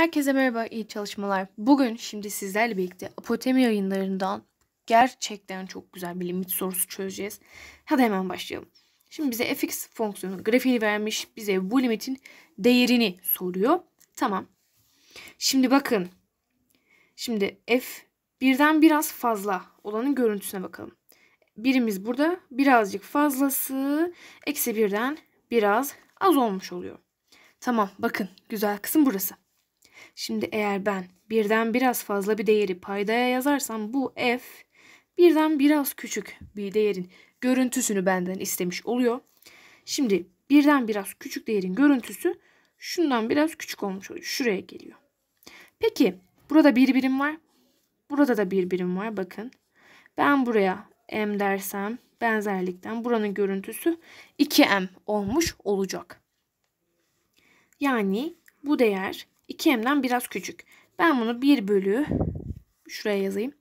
Herkese merhaba, iyi çalışmalar. Bugün şimdi sizlerle birlikte Apotemi yayınlarından gerçekten çok güzel bir limit sorusu çözeceğiz. Hadi hemen başlayalım. Şimdi bize fx fonksiyonu grafiği vermiş. Bize bu limitin değerini soruyor. Tamam. Şimdi bakın. Şimdi f birden biraz fazla olanın görüntüsüne bakalım. Birimiz burada birazcık fazlası eksi birden biraz az olmuş oluyor. Tamam bakın güzel kısım burası. Şimdi eğer ben birden biraz fazla bir değeri paydaya yazarsam bu f birden biraz küçük bir değerin görüntüsünü benden istemiş oluyor. Şimdi birden biraz küçük değerin görüntüsü şundan biraz küçük olmuş oluyor. Şuraya geliyor. Peki burada bir birim var. Burada da bir birim var bakın. Ben buraya m dersem benzerlikten buranın görüntüsü 2m olmuş olacak. Yani bu değer 2m'den biraz küçük. Ben bunu 1 bölü şuraya yazayım.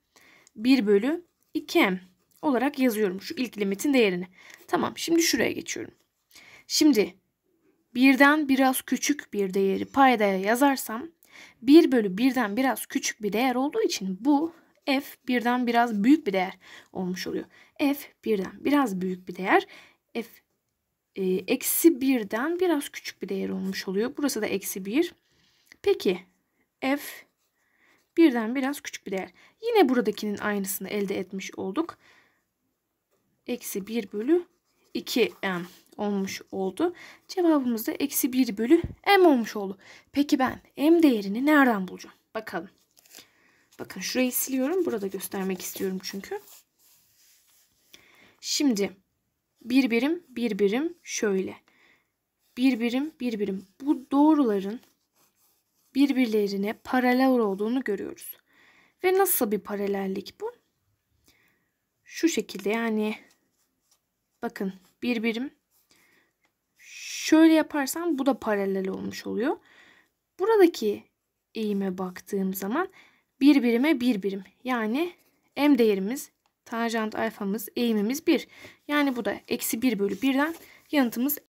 1 bölü 2m olarak yazıyorum şu ilk limitin değerini. Tamam şimdi şuraya geçiyorum. Şimdi birden biraz küçük bir değeri paydaya yazarsam 1 bölü birden biraz küçük bir değer olduğu için bu f birden biraz büyük bir değer olmuş oluyor. f birden biraz büyük bir değer. f e, eksi birden biraz küçük bir değer olmuş oluyor. Burası da eksi 1. Peki f birden biraz küçük bir değer. Yine buradakinin aynısını elde etmiş olduk. Eksi 1 bölü 2 m olmuş oldu. Cevabımız da eksi 1 bölü m olmuş oldu. Peki ben m değerini nereden bulacağım? Bakalım. Bakın şurayı siliyorum. Burada göstermek istiyorum çünkü. Şimdi bir birim bir birim şöyle. Bir birim bir birim. Bu doğruların birbirlerine paralel olduğunu görüyoruz. Ve nasıl bir paralellik bu? Şu şekilde yani bakın bir birim şöyle yaparsam bu da paralel olmuş oluyor. Buradaki eğime baktığım zaman bir birime bir birim. Yani m değerimiz, tanjant alfamız, eğimimiz 1. Yani bu da eksi 1 bölü 1'den yanıtımız